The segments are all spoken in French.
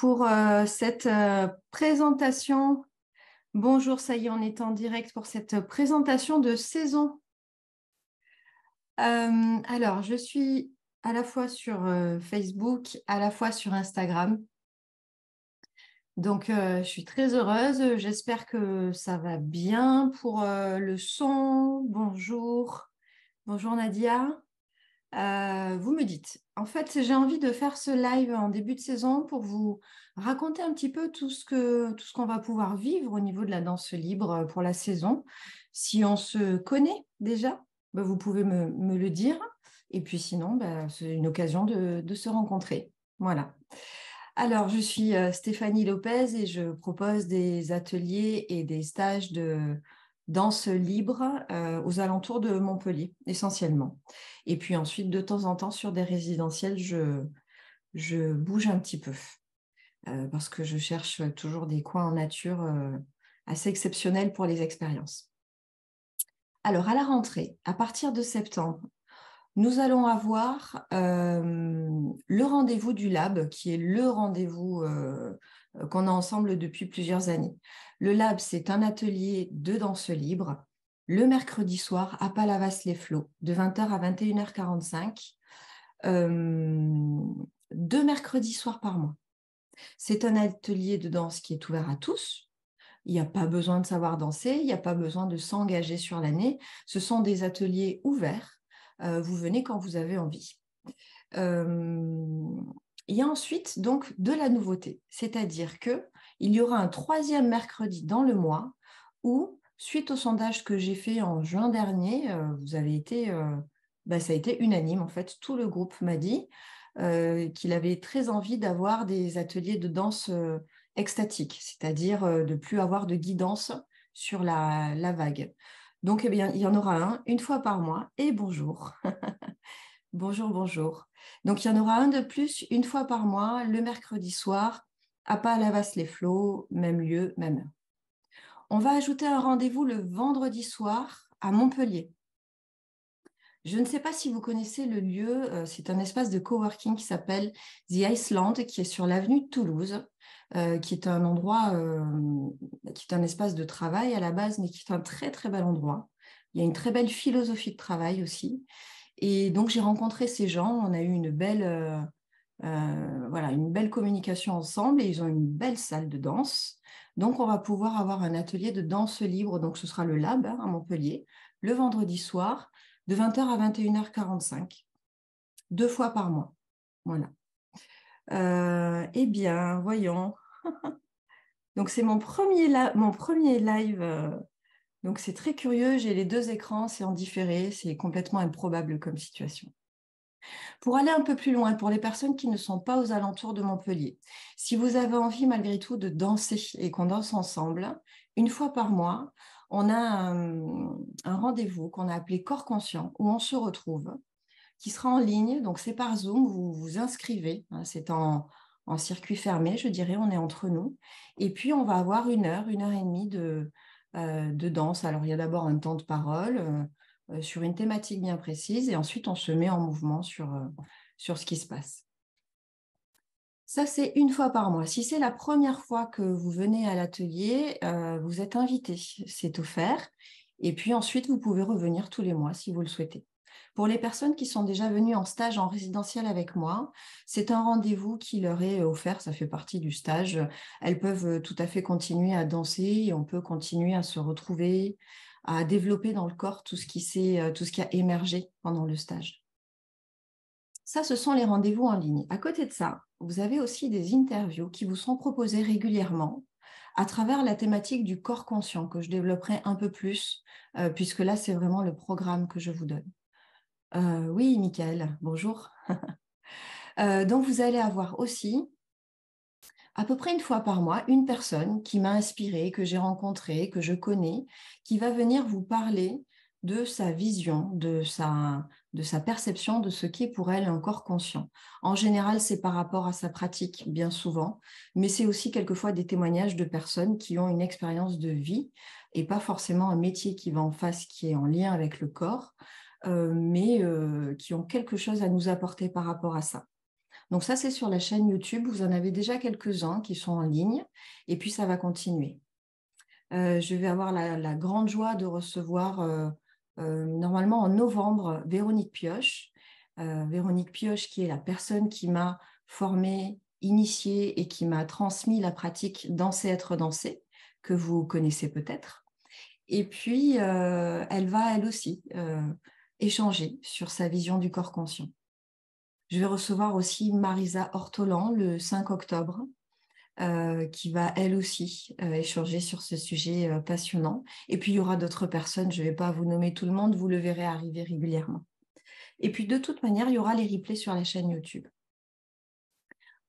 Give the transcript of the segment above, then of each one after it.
pour euh, cette euh, présentation. Bonjour, ça y est, on est en direct pour cette présentation de saison. Euh, alors, je suis à la fois sur Facebook, à la fois sur Instagram. Donc, je suis très heureuse. J'espère que ça va bien pour le son. Bonjour. Bonjour Nadia. Euh, vous me dites. En fait, j'ai envie de faire ce live en début de saison pour vous raconter un petit peu tout ce que tout qu'on va pouvoir vivre au niveau de la danse libre euh, pour la saison. Si on se connaît déjà, bah, vous pouvez me, le dire. Et puis sinon, bah, c'est une occasion de, de, se rencontrer. Voilà. Alors, je suis euh, Stéphanie Lopez et je propose des ateliers et des stages de danse libre euh, aux alentours de Montpellier, essentiellement. Et puis ensuite, de temps en temps, sur des résidentiels, je, bouge un petit peu euh, parce que je cherche toujours des coins en nature euh, assez exceptionnels pour les expériences. Alors, à la rentrée, à partir de septembre, nous allons avoir le rendez-vous du lab, qui est le rendez-vous qu'on a ensemble depuis plusieurs années. Le Lab, c'est un atelier de danse libre le mercredi soir à Palavas-les-Flots, de 20h à 21h45, euh, deux mercredis soirs par mois. C'est un atelier de danse qui est ouvert à tous. Il n'y a pas besoin de savoir danser, il n'y a pas besoin de s'engager sur l'année. Ce sont des ateliers ouverts. Euh, vous venez quand vous avez envie. Euh, il y a ensuite, donc, de la nouveauté. C'est-à-dire que il y aura un troisième mercredi dans le mois où, suite au sondage que j'ai fait en juin dernier, euh, vous avez été, euh, bah, ça a été unanime en fait. Tout le groupe m'a dit euh, qu'il avait très envie d'avoir des ateliers de danse extatique, c'est-à-dire de plus avoir de guidance sur la, vague. Donc, eh bien, il y en aura un une fois par mois. Et bonjour. Bonjour, bonjour. Donc, il y en aura un de plus une fois par mois, le mercredi soir, à pas Palavas-les-Flots, même lieu, même heure. On va ajouter un rendez-vous le vendredi soir à Montpellier. Je ne sais pas si vous connaissez le lieu, euh, c'est un espace de coworking qui s'appelle The Iceland, qui est sur l'avenue de Toulouse, euh, qui est un endroit, euh, qui est un espace de travail à la base, mais qui est un très très bel endroit. Il y a une très belle philosophie de travail aussi. Et donc j'ai rencontré ces gens, on a eu une belle, euh, euh, voilà, une belle communication ensemble et ils ont une belle salle de danse. Donc on va pouvoir avoir un atelier de danse libre, donc ce sera le lab hein, à Montpellier, le vendredi soir de 20h à 21h45, deux fois par mois. Voilà. Euh, eh bien, voyons. donc c'est mon mon premier live donc c'est très curieux, j'ai les deux écrans, c'est en différé, c'est complètement improbable comme situation. Pour aller un peu plus loin, pour les personnes qui ne sont pas aux alentours de Montpellier, si vous avez envie malgré tout de danser et qu'on danse ensemble, une fois par mois, on a un, rendez-vous qu'on a appelé Corps Conscient, où on se retrouve, qui sera en ligne, donc c'est par Zoom, vous vous inscrivez, hein, c'est en circuit fermé, je dirais, on est entre nous, et puis on va avoir une heure, une heure et demie de, euh, de danse. Alors, il y a d'abord un temps de parole euh, euh, sur une thématique bien précise et ensuite on se met en mouvement sur, sur ce qui se passe. Ça, c'est une fois par mois. Si c'est la première fois que vous venez à l'atelier, vous êtes invité, c'est offert. Et puis ensuite, vous pouvez revenir tous les mois si vous le souhaitez. Pour les personnes qui sont déjà venues en stage en résidentiel avec moi, c'est un rendez-vous qui leur est euh, offert, ça fait partie du stage. Elles peuvent euh, tout à fait continuer à danser, et on peut continuer à se retrouver, à développer dans le corps tout ce qui, euh, tout ce qui a émergé pendant le stage. Ça, ce sont les rendez-vous en ligne. À côté de ça, vous avez aussi des interviews qui vous sont proposées régulièrement à travers la thématique du corps conscient que je développerai un peu plus, puisque là, c'est vraiment le programme que je vous donne. Euh, oui, Mickaël, bonjour. Euh, donc, vous allez avoir aussi, à peu près une fois par mois, une personne qui m'a inspirée, que j'ai rencontrée, que je connais, qui va venir vous parler de sa vision, de sa, de sa perception de ce qui est pour elle un corps conscient. En général, c'est par rapport à sa pratique, bien souvent, mais c'est aussi quelquefois des témoignages de personnes qui ont une expérience de vie et pas forcément un métier qui va en face, qui est en lien avec le corps, euh, mais euh, qui ont quelque chose à nous apporter par rapport à ça. Donc ça, c'est sur la chaîne YouTube. Vous en avez déjà quelques-uns qui sont en ligne, et puis ça va continuer. Euh, je vais avoir la, grande joie de recevoir normalement en novembre Véronique Pioche. Véronique Pioche qui est la personne qui m'a formée, initiée et qui m'a transmis la pratique danser être dansé que vous connaissez peut-être. Et puis elle va elle aussi échanger sur sa vision du corps conscient. Je vais recevoir aussi Marisa Ortolan le 5 octobre, euh, qui va elle aussi euh, échanger sur ce sujet euh, passionnant. Et puis il y aura d'autres personnes, je ne vais pas vous nommer tout le monde, vous le verrez arriver régulièrement. Et puis de toute manière, il y aura les replays sur la chaîne YouTube.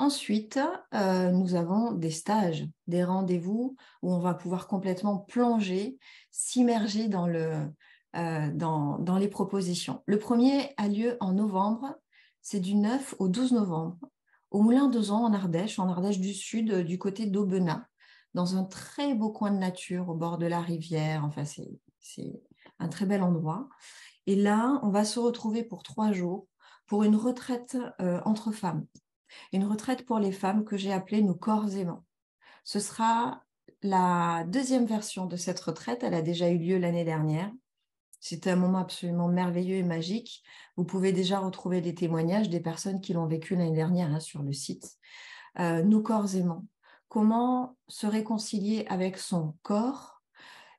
Ensuite, nous avons des stages, des rendez-vous où on va pouvoir complètement plonger, s'immerger dans le, euh, dans, les propositions. Le premier a lieu en novembre, c'est du 9 au 12 novembre, au Moulin d'Ozan en Ardèche, en Ardèche du Sud, euh, du côté d'Aubenas, dans un très beau coin de nature au bord de la rivière. Enfin, c'est un très bel endroit. Et là, on va se retrouver pour trois jours pour une retraite euh, entre femmes. Une retraite pour les femmes que j'ai appelée Nos corps aimants. Ce sera la deuxième version de cette retraite. Elle a déjà eu lieu l'année dernière. C'était un moment absolument merveilleux et magique. Vous pouvez déjà retrouver des témoignages des personnes qui l'ont vécu l'année dernière hein, sur le site. Euh, nous nos corps aimants. Comment se réconcilier avec son corps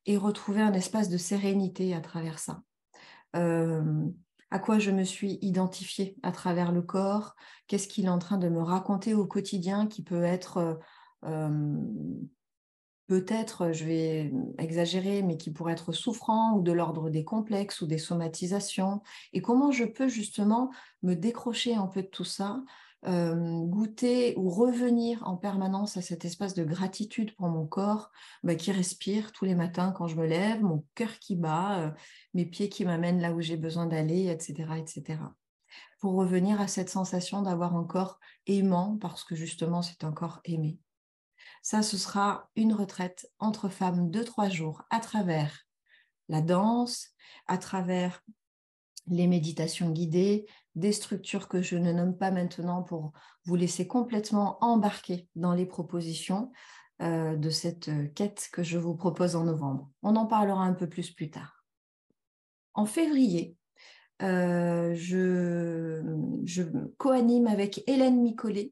et retrouver un espace de sérénité à travers ça. Euh, à quoi je me suis identifiée à travers le corps, qu'est-ce qu'il est en train de me raconter au quotidien qui peut être euh, peut-être, je vais exagérer, mais qui pourrait être souffrant ou de l'ordre des complexes ou des somatisations, et comment je peux justement me décrocher un peu de tout ça, euh, goûter ou revenir en permanence à cet espace de gratitude pour mon corps bah, qui respire tous les matins quand je me lève, mon cœur qui bat, euh, mes pieds qui m'amènent là où j'ai besoin d'aller, etc., etc. Pour revenir à cette sensation d'avoir un corps aimant, parce que justement c'est un corps aimé. Ça, ce sera une retraite entre femmes de trois jours à travers la danse, à travers les méditations guidées, des structures que je ne nomme pas maintenant pour vous laisser complètement embarquer dans les propositions euh, de cette euh, quête que je vous propose en novembre. On en parlera un peu plus plus tard. En février, euh, je, je co-anime avec Hélène Micollet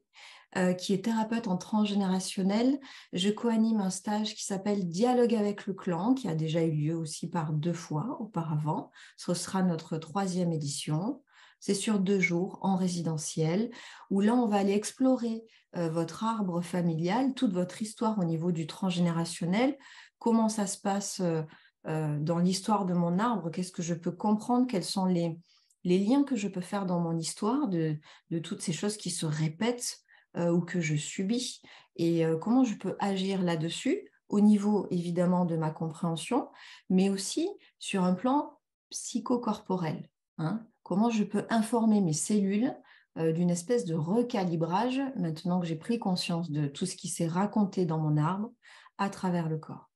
euh, qui est thérapeute en transgénérationnel. Je coanime un stage qui s'appelle Dialogue avec le clan, qui a déjà eu lieu aussi par deux fois auparavant. Ce sera notre troisième édition. C'est sur deux jours en résidentiel, où là, on va aller explorer euh, votre arbre familial, toute votre histoire au niveau du transgénérationnel, comment ça se passe euh, dans l'histoire de mon arbre, qu'est-ce que je peux comprendre, quels sont les, liens que je peux faire dans mon histoire, de toutes ces choses qui se répètent euh, ou que je subis et euh, comment je peux agir là-dessus au niveau évidemment de ma compréhension, mais aussi sur un plan psychocorporel. Hein. comment je peux informer mes cellules euh, d'une espèce de recalibrage maintenant que j'ai pris conscience de tout ce qui s'est raconté dans mon arbre à travers le corps.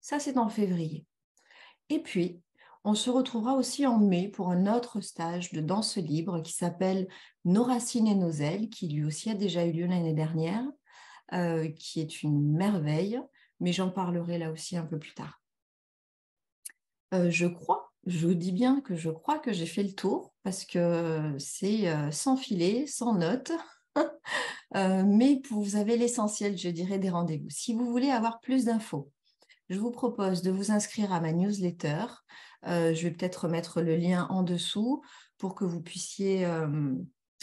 Ça, c'est en février. Et puis, on se retrouvera aussi en mai pour un autre stage de danse libre qui s'appelle Nos racines et nos ailes, qui lui aussi a déjà eu lieu l'année dernière, euh, qui est une merveille, mais j'en parlerai là aussi un peu plus tard. Euh, je crois, je vous dis bien que je crois que j'ai fait le tour parce que c'est euh, sans filet, sans notes. mais vous avez l'essentiel, je dirais, des rendez-vous. Si vous voulez avoir plus d'infos, je vous propose de vous inscrire à ma newsletter euh, je vais peut-être mettre le lien en dessous pour que vous puissiez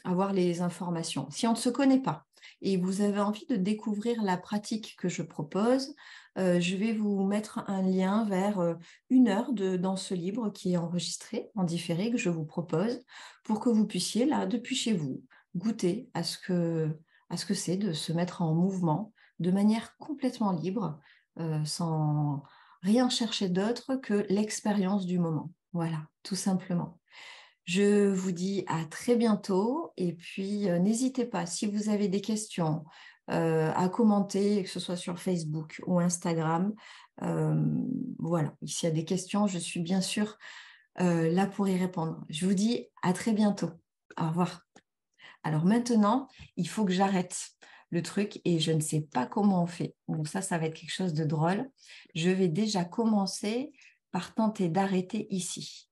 avoir les informations. Si on ne se connaît pas et vous avez envie de découvrir la pratique que je propose, euh, je vais vous mettre un lien vers une heure dans ce livre qui est enregistré en différé que je vous propose pour que vous puissiez, là, depuis chez vous, goûter à ce que à ce que c'est de se mettre en mouvement de manière complètement libre, euh, sans, rien chercher d'autre que l'expérience du moment. Voilà, tout simplement. Je vous dis à très bientôt et puis euh, n'hésitez pas si vous avez des questions euh, à commenter, que ce soit sur Facebook ou Instagram. Euh, voilà, s'il y a des questions, je suis bien sûr là pour y répondre. Je vous dis à très bientôt. Au revoir. Alors maintenant, il faut que j'arrête le truc et je ne sais pas comment on fait. Donc ça, ça va être quelque chose de drôle. Je vais déjà commencer par tenter d'arrêter ici.